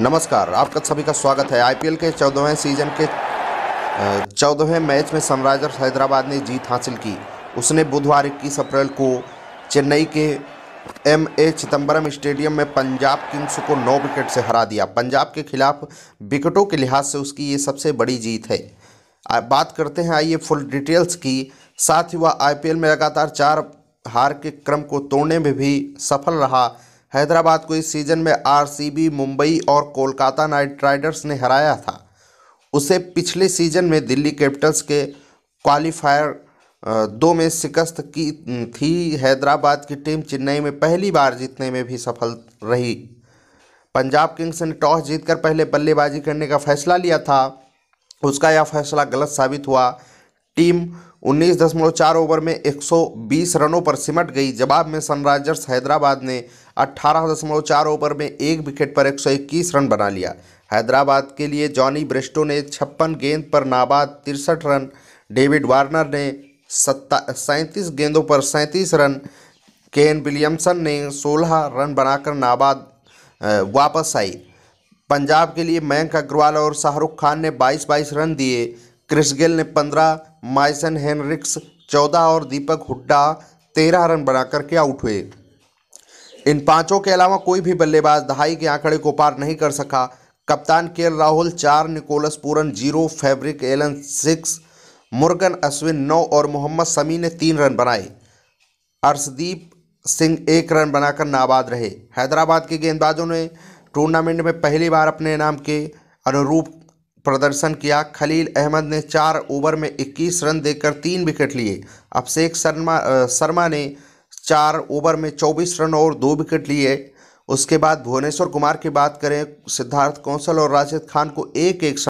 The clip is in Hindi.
नमस्कार आपका सभी का स्वागत है आईपीएल के चौदहवें सीजन के चौदहवें मैच में सनराइजर्स हैदराबाद ने जीत हासिल की उसने बुधवार इक्कीस अप्रैल को चेन्नई के एम ए चिदम्बरम स्टेडियम में पंजाब किंग्स को नौ विकेट से हरा दिया पंजाब के खिलाफ विकेटों के लिहाज से उसकी ये सबसे बड़ी जीत है बात करते हैं आइए फुल डिटेल्स की साथ ही वह आईपीएल में लगातार चार हार के क्रम को तोड़ने में भी सफल रहा हैदराबाद को इस सीजन में आरसीबी मुंबई और कोलकाता नाइट राइडर्स ने हराया था उसे पिछले सीजन में दिल्ली कैपिटल्स के क्वालिफायर दो में शिकस्त की थी हैदराबाद की टीम चेन्नई में पहली बार जीतने में भी सफल रही पंजाब किंग्स ने टॉस जीतकर पहले बल्लेबाजी करने का फैसला लिया था उसका यह फैसला गलत साबित हुआ टीम 19.4 ओवर में 120 रनों पर सिमट गई जवाब में सनराइजर्स हैदराबाद ने अट्ठारह दशमलव चार ओवर में एक विकेट पर 121 रन बना लिया हैदराबाद के लिए जॉनी ब्रिस्टो ने छप्पन गेंद पर नाबाद तिरसठ रन डेविड वार्नर ने सत्ता सैंतीस गेंदों पर सैंतीस रन केन विलियमसन ने 16 रन बनाकर नाबाद वापस आई पंजाब के लिए मयंक अग्रवाल और शाहरुख खान ने 22-22 रन दिए क्रिस गेल ने 15 माइसन हेनरिक्स 14 और दीपक हुड्डा 13 रन बनाकर के आउट हुए इन पांचों के अलावा कोई भी बल्लेबाज दहाई के आंकड़े को पार नहीं कर सका कप्तान के राहुल चार निकोलस पूरन जीरो फैब्रिक एलन सिक्स मुर्गन अश्विन नौ और मोहम्मद समी ने तीन रन बनाए अर्शदीप सिंह एक रन बनाकर नाबाद रहे हैदराबाद के गेंदबाजों ने टूर्नामेंट में पहली बार अपने नाम के अनुरूप प्रदर्शन किया खलील अहमद ने चार ओवर में 21 रन देकर तीन विकेट लिए अभिषेक शर्मा शर्मा ने चार ओवर में चौबीस रन और दो विकेट लिए उसके बाद भुवनेश्वर कुमार की बात करें सिद्धार्थ कौशल और राशिद खान को एक एक